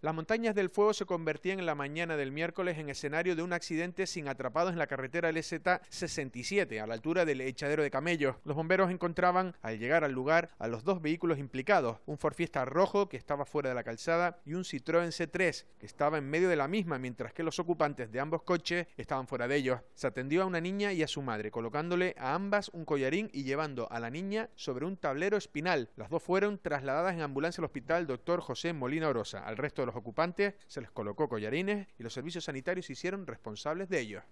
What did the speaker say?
Las montañas del fuego se convertían en la mañana del miércoles en escenario de un accidente sin atrapados en la carretera LZ67, a la altura del echadero de Camello. Los bomberos encontraban, al llegar al lugar, a los dos vehículos implicados, un Ford rojo que estaba fuera de la calzada y un Citroën C3 que estaba en medio de la misma, mientras que los ocupantes de ambos coches estaban fuera de ellos. Se atendió a una niña y a su madre, colocándole a ambas un collarín y llevando a la niña sobre un tablero espinal. Las dos fueron trasladadas en ambulancia al hospital Dr. José Molina Orosa. Al resto los ocupantes se les colocó collarines y los servicios sanitarios se hicieron responsables de ellos.